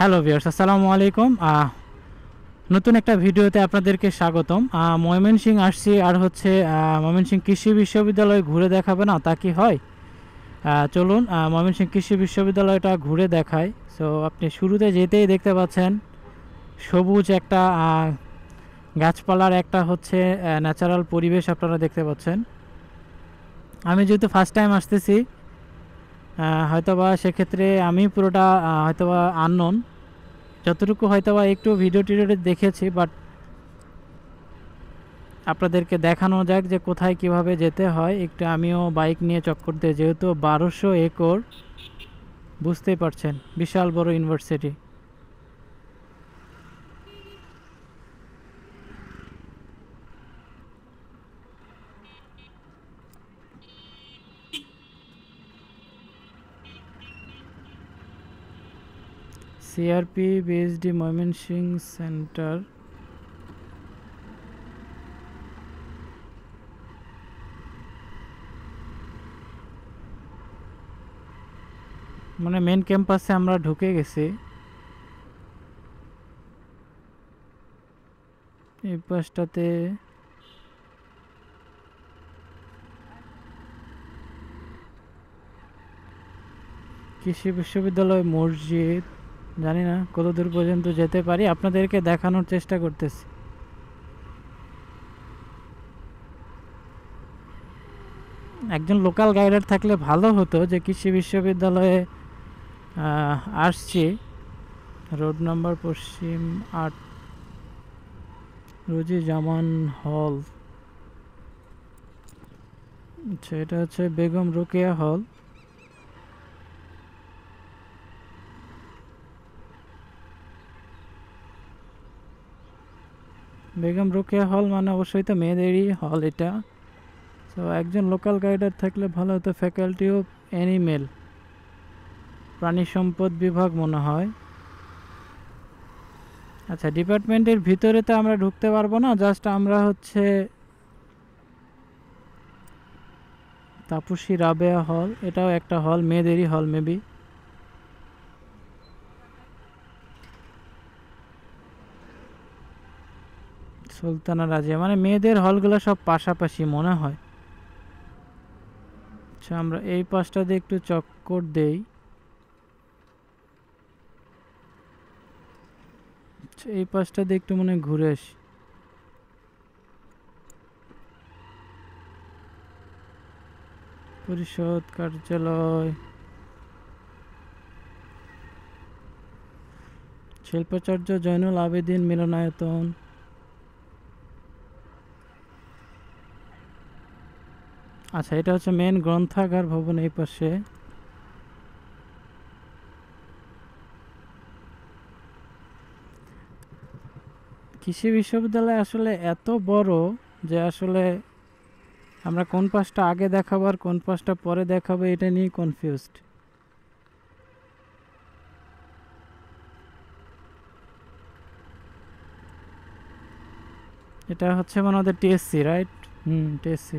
hello viewers আসসালামু আলাইকুম নতুন একটা ভিডিওতে আপনাদেরকে স্বাগতম ময়মনসিং আসছি আর হচ্ছে সিং কৃষি বিশ্ববিদ্যালয় ঘুরে দেখাবে না তা কি হয় চলুন সিং কৃষি বিশ্ববিদ্যালয়টা ঘুরে দেখায় সো আপনি শুরুতে যেতেই দেখতে পাচ্ছেন সবুজ একটা গাছপালার একটা হচ্ছে ন্যাচারাল পরিবেশ আপনারা দেখতে পাচ্ছেন আমি যেহেতু ফার্স্ট টাইম আসতেছি হয়তোবা সেক্ষেত্রে আমি পুরোটা হয়তোবা আননোন যতটুকু হয়তোবা একটু ভিডিও টিডিও দেখেছি বাট আপনাদেরকে দেখানো যাক যে কোথায় কিভাবে যেতে হয় একটু আমিও বাইক নিয়ে চক্কর দিয়ে যেহেতু বারোশো একর বুঝতেই পারছেন বিশাল বড় university CRP BSD Mymensingh centre মানে মেন ক্যাম্পাসে আমরা ঢুকে গেছি এই পাশটাতে কৃষি বিশ্ববিদ্যালয় মসজিদ জানি না কত দূর পর্যন্ত যেতে পারি আপনাদেরকে দেখানোর চেষ্টা করতেছি একজন লোকাল গাইডার থাকলে ভালো হতো যে কৃষি বিশ্ববিদ্যালয়ে আসছি রোড নম্বর পশ্চিম আট রুজি জামান হল আচ্ছা এটা হচ্ছে বেগম রোকেয়া হল বেগম রোকেয়া হল মানে অবশ্যই তো মেয়েদেরই হল এটা তো একজন লোকাল গাইডার থাকলে ভালো হতো ফ্যাকাল্টি অফ অ্যানিমেল প্রাণী সম্পদ বিভাগ মনে হয় আচ্ছা ডিপার্টমেন্টের ভিতরে তো আমরা ঢুকতে পারবো না জাস্ট আমরা হচ্ছে তাপসী রাবেয়া হল এটাও একটা হল মেয়েদেরই হল মেবি সুলতানা রাজিয়া মানে মেয়েদের হলগুলো সব পাশাপাশি মনে হয় আচ্ছা আমরা এই পাশটা দিয়ে একটু চক্কর দেই আচ্ছা, এই পাশটা দিয়ে একটু মনে ঘুরে আসি পরিষদ কার্যালয় শিল্পাচার্য জয়নুল আবেদিন মিলনায়তন আচ্ছা এটা হচ্ছে মেন গ্রন্থাগার ভবন এই পাশে কৃষি বিশ্ববিদ্যালয় আসলে এত বড় যে আসলে আমরা কোন পাশটা আগে দেখাবো আর কোন পাশটা পরে দেখাবো এটা নিয়ে কনফিউজড এটা হচ্ছে মানে ওদের টিএসসি রাইট হুম টিএসসি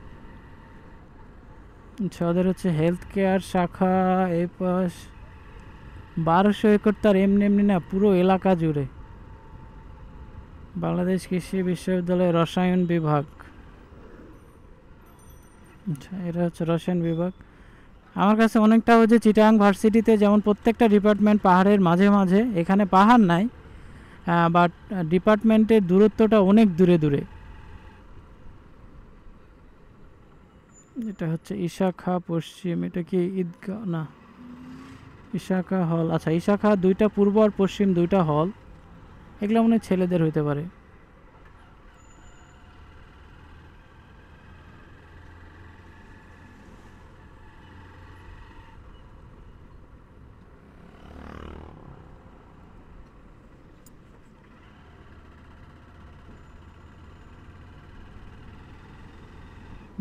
ছাদের হচ্ছে হেলথ কেয়ার শাখা এপাশ পাশ বারোশো একর তার এমনি এমনি না পুরো এলাকা জুড়ে বাংলাদেশ কৃষি বিশ্ববিদ্যালয় রসায়ন বিভাগ আচ্ছা এটা হচ্ছে রসায়ন বিভাগ আমার কাছে অনেকটা হচ্ছে চিটাং ভার্সিটিতে যেমন প্রত্যেকটা ডিপার্টমেন্ট পাহাড়ের মাঝে মাঝে এখানে পাহাড় নাই বাট ডিপার্টমেন্টের দূরত্বটা অনেক দূরে দূরে এটা হচ্ছে ইশাখা পশ্চিম এটা কি ঈদগাহ না ইশাখা হল আচ্ছা ইশাখা দুইটা পূর্ব আর পশ্চিম দুইটা হল এগুলো মনে ছেলেদের হইতে পারে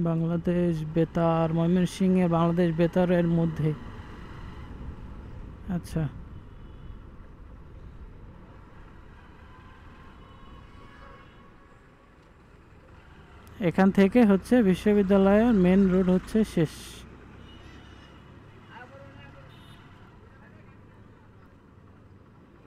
বাংলাদেশ বেতার ময়মনসিংহে বাংলাদেশ বেতারের মধ্যে আচ্ছা এখান থেকে হচ্ছে বিশ্ববিদ্যালয়ের মেন রোড হচ্ছে শেষ